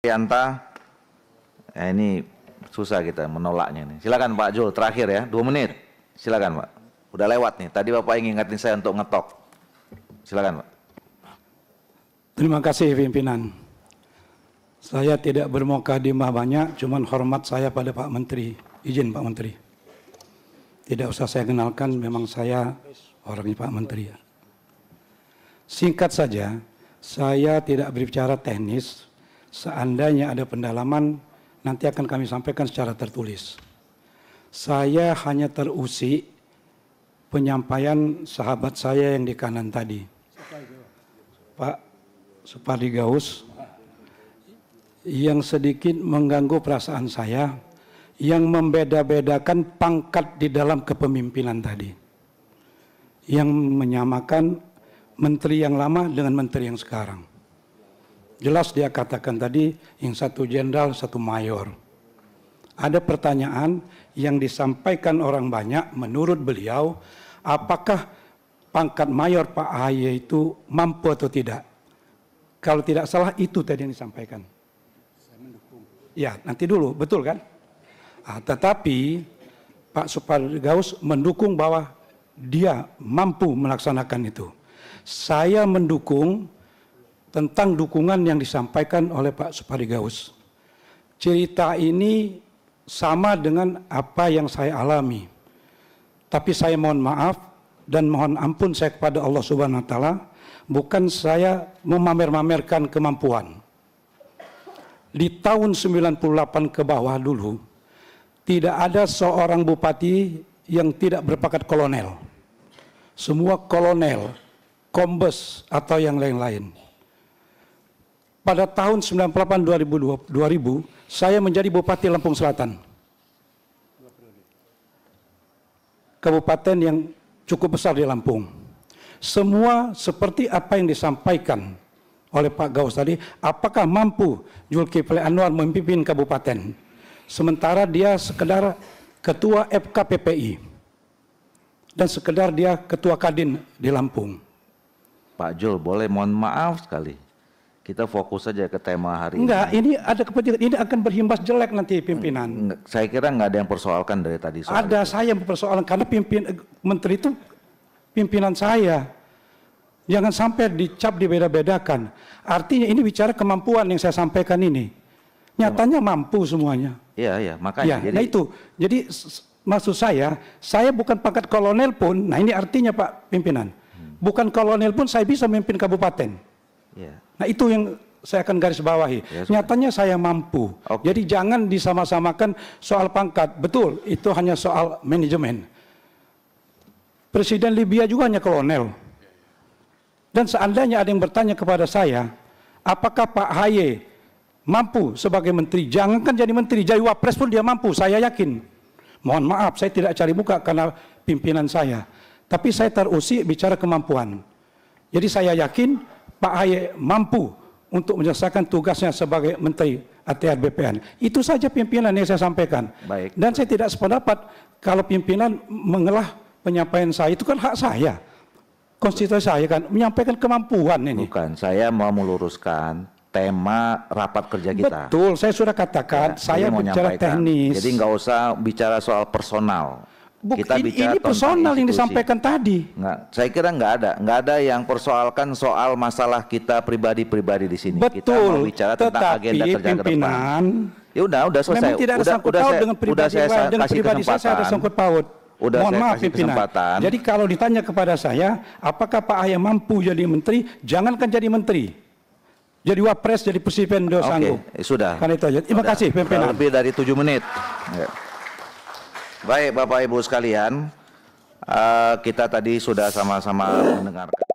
Rianta, eh, ya, ini susah kita menolaknya. Nih. Silakan Pak Jul, terakhir ya, dua menit. Silakan Pak. Udah lewat nih. Tadi Bapak ingin saya untuk ngetok. Silakan Pak. Terima kasih pimpinan. Saya tidak bermuka di banyak, cuman hormat saya pada Pak Menteri. Izin Pak Menteri. Tidak usah saya kenalkan, memang saya orangnya Pak Menteri. Singkat saja, saya tidak berbicara teknis, Seandainya ada pendalaman, nanti akan kami sampaikan secara tertulis. Saya hanya terusik penyampaian sahabat saya yang di kanan tadi. Pak Supardi Gaus, yang sedikit mengganggu perasaan saya, yang membeda-bedakan pangkat di dalam kepemimpinan tadi. Yang menyamakan menteri yang lama dengan menteri yang sekarang. Jelas dia katakan tadi yang satu jenderal, satu mayor. Ada pertanyaan yang disampaikan orang banyak menurut beliau, apakah pangkat mayor Pak Ahy itu mampu atau tidak? Kalau tidak salah itu tadi yang disampaikan. Saya mendukung. Ya, nanti dulu, betul kan? Ah, tetapi Pak Supardi Gaus mendukung bahwa dia mampu melaksanakan itu. Saya mendukung tentang dukungan yang disampaikan oleh Pak Supari Gaus. Cerita ini sama dengan apa yang saya alami. Tapi saya mohon maaf dan mohon ampun saya kepada Allah Subhanahu wa taala, bukan saya memamer-mamerkan kemampuan. Di tahun 98 ke bawah dulu, tidak ada seorang bupati yang tidak berpakat kolonel. Semua kolonel, kombes atau yang lain-lain pada tahun 98 2000, saya menjadi Bupati Lampung Selatan. Kabupaten yang cukup besar di Lampung. Semua seperti apa yang disampaikan oleh Pak Gaus tadi, apakah mampu Zulkifli Anwar memimpin kabupaten? Sementara dia sekedar ketua FKPPI dan sekedar dia ketua Kadin di Lampung. Pak Jul, boleh mohon maaf sekali kita fokus saja ke tema hari enggak, ini. Enggak, ini ada kepentingan. Ini akan berhimbas jelek nanti pimpinan. Enggak, saya kira enggak ada yang persoalkan dari tadi. Soal ada itu. saya yang persoalan karena pimpin menteri itu pimpinan saya. Jangan sampai dicap dibeda-bedakan. Artinya ini bicara kemampuan yang saya sampaikan ini. Nyatanya mampu semuanya. Iya, iya, makanya. Ya, jadi... Nah itu, jadi maksud saya, saya bukan pangkat kolonel pun, nah ini artinya Pak Pimpinan. Hmm. Bukan kolonel pun saya bisa memimpin kabupaten. Yeah. Nah itu yang saya akan garis bawahi. Ya, Nyatanya saya mampu. Okay. Jadi jangan disama-samakan soal pangkat. Betul, itu hanya soal manajemen. Presiden Libya juga hanya kolonel. Dan seandainya ada yang bertanya kepada saya, apakah Pak Haye mampu sebagai menteri? Jangankan jadi menteri, jadi wapres pun dia mampu, saya yakin. Mohon maaf, saya tidak cari buka karena pimpinan saya. Tapi saya terusik bicara kemampuan. Jadi saya yakin Pak Haye mampu untuk menyelesaikan tugasnya sebagai Menteri ATR BPN. Itu saja pimpinan yang saya sampaikan. Baik. Dan saya tidak sependapat kalau pimpinan mengelah penyampaian saya itu kan hak saya. Konstitusi saya kan menyampaikan kemampuan ini. Bukan, saya mau meluruskan tema rapat kerja kita. Betul, saya sudah katakan, ya, saya bicara teknis. Jadi nggak usah bicara soal personal. Buk, kita ini, bicara ini personal yang disampaikan tadi. Enggak, saya kira nggak ada, nggak ada yang persoalkan soal masalah kita pribadi-pribadi di sini. Betul. Kita mau bicara tentang Tetapi agenda kerja ke depan. Ya udah, udah selesai. Memang tidak ada udah, sangkut udah paut saya, dengan pribadi, udah saya, saya dengan kasih pribadi kesempatan. saya saya ada sangkut paut. Udah Mohon saya maaf pimpinan. Kesempatan. Jadi kalau ditanya kepada saya, apakah Pak Ahaya mampu jadi menteri? Jangankan jadi menteri. Jadi wapres, jadi presiden, dia okay, sanggup. Sudah. Karena itu aja. Terima kasih pimpinan. Lebih dari tujuh menit. Ya. Baik Bapak Ibu sekalian, eh, kita tadi sudah sama-sama mendengarkan